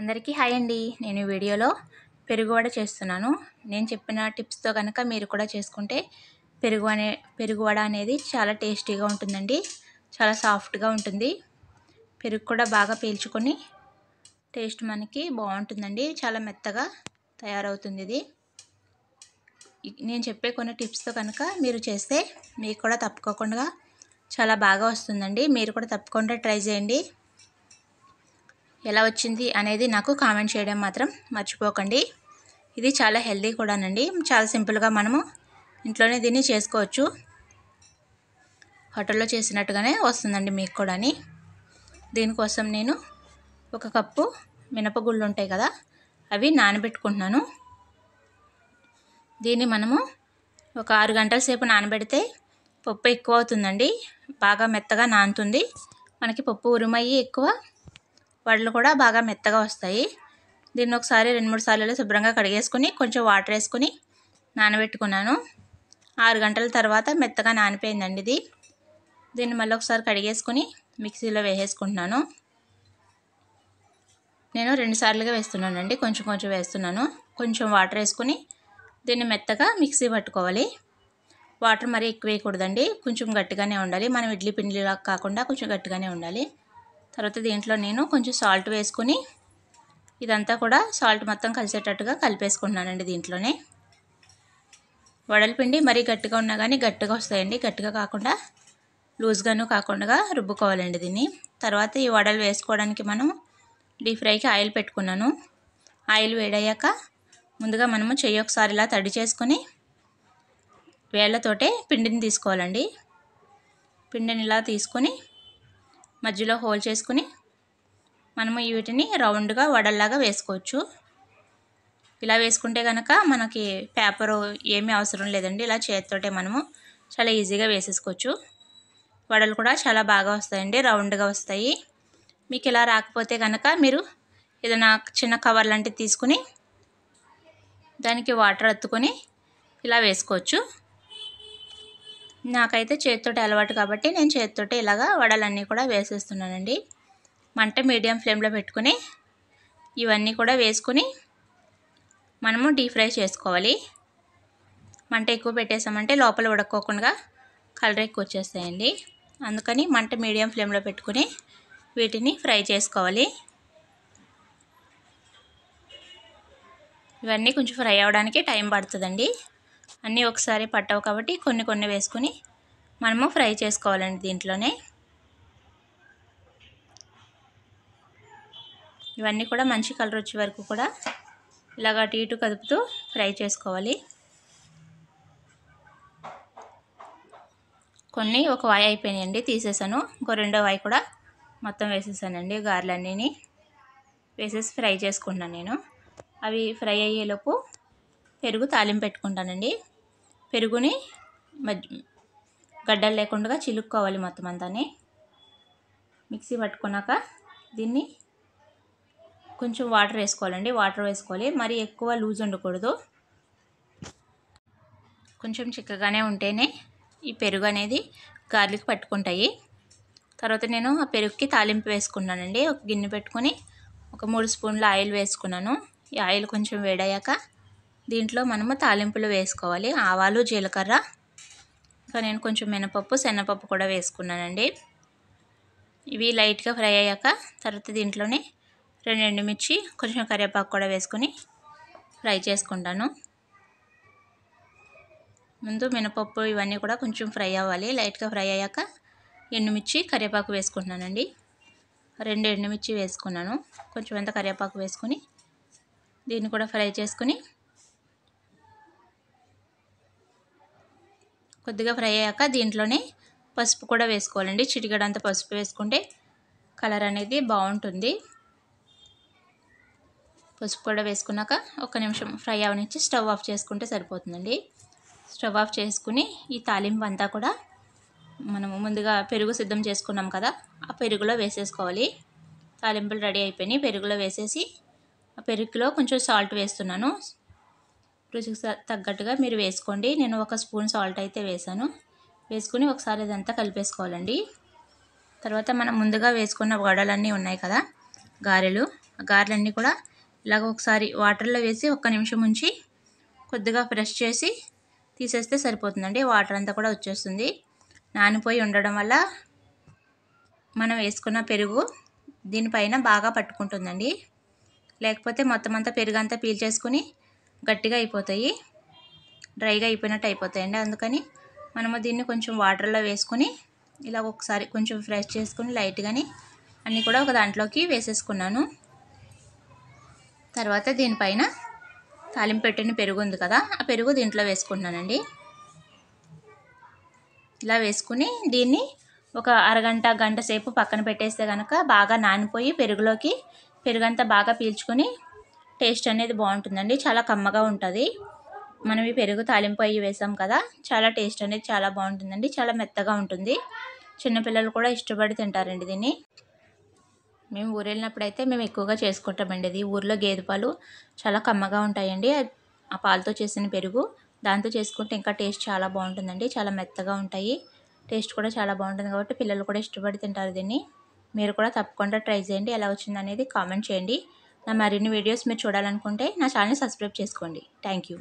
అందరికీ హాయ్ అండి నేను వీడియోలో పెరుగు వడ చేస్తున్నాను నేను చెప్పిన టిప్స్తో కనుక మీరు కూడా చేసుకుంటే పెరుగు అనే పెరుగు వడ అనేది చాలా టేస్టీగా ఉంటుందండి చాలా సాఫ్ట్గా ఉంటుంది పెరుగు కూడా బాగా పీల్చుకొని టేస్ట్ మనకి బాగుంటుందండి చాలా మెత్తగా తయారవుతుంది ఇది నేను చెప్పే కొన్ని టిప్స్తో కనుక మీరు చేస్తే మీకు కూడా తప్పుకోకుండా చాలా బాగా వస్తుందండి మీరు కూడా తప్పకుండా ట్రై చేయండి ఎలా వచ్చింది అనేది నాకు కామెంట్ చేయడం మాత్రం మర్చిపోకండి ఇది చాలా హెల్దీ కూడానండి చాలా సింపుల్గా మనము ఇంట్లోనే దీన్ని చేసుకోవచ్చు హోటల్లో చేసినట్టుగానే వస్తుందండి మీకు కూడా దీనికోసం నేను ఒక కప్పు మినపగుళ్ళు ఉంటాయి కదా అవి నానబెట్టుకుంటున్నాను దీన్ని మనము ఒక ఆరు గంటల సేపు నానబెడితే పప్పు ఎక్కువ అవుతుందండి బాగా మెత్తగా నానుతుంది మనకి పప్పు ఉరుమయ్యి ఎక్కువ వడలు కూడా బాగా మెత్తగా వస్తాయి దీన్ని ఒకసారి రెండు మూడు సార్లు శుభ్రంగా కడిగేసుకుని కొంచెం వాటర్ వేసుకుని నానబెట్టుకున్నాను ఆరు గంటల తర్వాత మెత్తగా నానిపోయిందండి ఇది దీన్ని మళ్ళీ ఒకసారి కడిగేసుకుని మిక్సీలో వేసేసుకుంటున్నాను నేను రెండు సార్లుగా వేస్తున్నానండి కొంచెం కొంచెం వేస్తున్నాను కొంచెం వాటర్ వేసుకుని దీన్ని మెత్తగా మిక్సీ పట్టుకోవాలి వాటర్ మరీ ఎక్కువ వేయకూడదండి కొంచెం గట్టిగానే ఉండాలి మనం ఇడ్లీ పిండిలా కాకుండా కొంచెం గట్టిగానే ఉండాలి తర్వాత దీంట్లో నేను కొంచెం సాల్ట్ వేసుకుని ఇదంతా కూడా సాల్ట్ మొత్తం కలిసేటట్టుగా కలిపేసుకుంటున్నానండి దీంట్లోనే వడల పిండి మరీ గట్టిగా ఉన్నా కానీ గట్టిగా వస్తాయండి గట్టిగా కాకుండా లూజ్గాను కాకుండా రుబ్బుకోవాలండి దీన్ని తర్వాత ఈ వడలు వేసుకోవడానికి మనం డీప్ ఫ్రైకి ఆయిల్ పెట్టుకున్నాను ఆయిల్ వేడయ్యాక ముందుగా మనము చెయ్యి ఒకసారి ఇలా తడి చేసుకొని వేళ్ళతోటే పిండిని తీసుకోవాలండి పిండిని ఇలా తీసుకొని మధ్యలో హోల్ చేసుకుని మనము వీటిని రౌండ్గా వడల్లాగా వేసుకోవచ్చు ఇలా వేసుకుంటే కనుక మనకి పేపరు ఏమీ అవసరం లేదండి ఇలా చేతితోటే మనము చాలా ఈజీగా వేసేసుకోవచ్చు వడలు కూడా చాలా బాగా వస్తాయండి రౌండ్గా వస్తాయి మీకు ఇలా రాకపోతే కనుక మీరు ఏదైనా చిన్న కవర్ లాంటిది తీసుకుని దానికి వాటర్ అత్తుకొని ఇలా వేసుకోవచ్చు నాకైతే చేతితోటి అలవాటు కాబట్టి నేను చేతితోటి ఇలాగా వడలన్నీ కూడా వేసేస్తున్నానండి మంట మీడియం ఫ్లేమ్లో పెట్టుకుని ఇవన్నీ కూడా వేసుకుని మనము డీప్ ఫ్రై చేసుకోవాలి మంట ఎక్కువ పెట్టేసామంటే లోపల ఉడక్కోకుండా కలర్ ఎక్కువ వచ్చేస్తాయండి అందుకని మంట మీడియం ఫ్లేమ్లో పెట్టుకుని వీటిని ఫ్రై చేసుకోవాలి ఇవన్నీ కొంచెం ఫ్రై అవ్వడానికి టైం పడుతుందండి అన్నీ ఒకసారి పట్టవు కాబట్టి కొన్ని కొన్ని వేసుకుని మనము ఫ్రై చేసుకోవాలండి దీంట్లోనే ఇవన్నీ కూడా మంచి కలర్ వచ్చే వరకు కూడా ఇలాగ అటు ఇటు కదుపుతూ ఫ్రై చేసుకోవాలి కొన్ని ఒక వాయి అయిపోయినాయండి తీసేసాను ఇంకో రెండో వాయి కూడా మొత్తం వేసేసానండి గారెలన్నీ వేసేసి ఫ్రై చేసుకున్నాను నేను అవి ఫ్రై అయ్యేలోపు పెరుగు తాలింపు పెట్టుకుంటానండి పెరుగుని గడ్డలు లేకుండా చిలుక్కోవాలి మొత్తం అంతాని మిక్సీ పట్టుకున్నాక దీన్ని కొంచెం వాటర్ వేసుకోవాలండి వాటర్ వేసుకోవాలి మరి ఎక్కువ లూజ్ ఉండకూడదు కొంచెం చిక్కగానే ఉంటేనే ఈ పెరుగు అనేది గార్లిక్ పట్టుకుంటాయి తర్వాత నేను ఆ పెరుగుకి తాలింపు వేసుకున్నానండి ఒక గిన్నె పెట్టుకొని ఒక మూడు స్పూన్ల ఆయిల్ వేసుకున్నాను ఈ ఆయిల్ కొంచెం వేడయ్యాక దీంట్లో మనము తాలింపులు వేసుకోవాలి ఆవాలు జీలకర్ర ఇంకా నేను కొంచెం మినపప్పు శనగపప్పు కూడా వేసుకున్నానండి ఇవి లైట్గా ఫ్రై అయ్యాక తర్వాత దీంట్లోనే రెండు ఎండుమిర్చి కొంచెం కరివేపాకు కూడా వేసుకొని ఫ్రై చేసుకుంటాను ముందు మినపప్పు ఇవన్నీ కూడా కొంచెం ఫ్రై అవ్వాలి లైట్గా ఫ్రై అయ్యాక ఎండుమిర్చి కరివేపాకు వేసుకుంటున్నానండి రెండు ఎండుమిర్చి వేసుకున్నాను కొంచెం ఎంత కరివేపాకు వేసుకొని దీన్ని కూడా ఫ్రై చేసుకుని కొద్దిగా ఫ్రై అయ్యాక దీంట్లోనే పసుపు కూడా వేసుకోవాలండి చిటికడంత పసుపు వేసుకుంటే కలర్ అనేది బాగుంటుంది పసుపు కూడా వేసుకున్నాక ఒక నిమిషం ఫ్రై అవనిచ్చి స్టవ్ ఆఫ్ చేసుకుంటే సరిపోతుందండి స్టవ్ ఆఫ్ చేసుకుని ఈ తాలింపు అంతా కూడా మనము ముందుగా పెరుగు సిద్ధం చేసుకున్నాం కదా ఆ పెరుగులో వేసేసుకోవాలి తాలింపులు రెడీ అయిపోయినాయి పెరుగులో వేసేసి ఆ పెరుగులో కొంచెం సాల్ట్ వేస్తున్నాను రుచికి తగ్గట్టుగా మీరు వేసుకోండి నేను ఒక స్పూన్ సాల్ట్ అయితే వేసాను వేసుకుని ఒకసారి ఇదంతా కలిపేసుకోవాలండి తర్వాత మనం ముందుగా వేసుకున్న వడలన్నీ ఉన్నాయి కదా గారెలు ఆ గారెలన్నీ కూడా ఇలాగ ఒకసారి వాటర్లో వేసి ఒక్క నిమిషం ఉంచి కొద్దిగా ఫ్రెష్ చేసి తీసేస్తే సరిపోతుందండి వాటర్ అంతా కూడా వచ్చేస్తుంది నానిపోయి ఉండడం వల్ల మనం వేసుకున్న పెరుగు దీనిపైన బాగా పట్టుకుంటుందండి లేకపోతే మొత్తం అంతా పెరుగు అంతా పీల్చేసుకుని గట్టిగా అయిపోతాయి డ్రైగా అయిపోయినట్టు అయిపోతాయండి అందుకని మనము దీన్ని కొంచెం వాటర్లో వేసుకుని ఇలా ఒకసారి కొంచెం ఫ్రెష్ చేసుకుని లైట్గాని అన్నీ కూడా ఒక దాంట్లోకి వేసేసుకున్నాను తర్వాత దీనిపైన తాలింపు పెట్టిన పెరుగు ఉంది కదా ఆ పెరుగు దీంట్లో వేసుకున్నానండి ఇలా వేసుకుని దీన్ని ఒక అరగంట గంట సేపు పక్కన పెట్టేస్తే కనుక బాగా నానిపోయి పెరుగులోకి పెరుగంతా బాగా పీల్చుకొని టేస్ట్ అనేది బాగుంటుందండి చాలా కమ్మగా ఉంటుంది మనం ఈ పెరుగు తాలింపు అయ్యి వేసాం కదా చాలా టేస్ట్ అనేది చాలా బాగుంటుందండి చాలా మెత్తగా ఉంటుంది చిన్నపిల్లలు కూడా ఇష్టపడి తింటారండి దీన్ని మేము ఊరు వెళ్ళినప్పుడైతే మేము ఎక్కువగా చేసుకుంటామండి ఇది ఊర్లో గేదె పాలు చాలా కమ్మగా ఉంటాయండి ఆ పాలతో చేసిన పెరుగు దాంతో చేసుకుంటే ఇంకా టేస్ట్ చాలా బాగుంటుందండి చాలా మెత్తగా ఉంటాయి టేస్ట్ కూడా చాలా బాగుంటుంది కాబట్టి పిల్లలు కూడా ఇష్టపడి తింటారు దీన్ని మీరు కూడా తప్పకుండా ట్రై చేయండి ఎలా వచ్చిందనేది కామెంట్ చేయండి నా మరిన్ని వీడియోస్ మీరు చూడాలనుకుంటే నా ఛానల్ని సబ్స్క్రైబ్ చేసుకోండి థ్యాంక్ యూ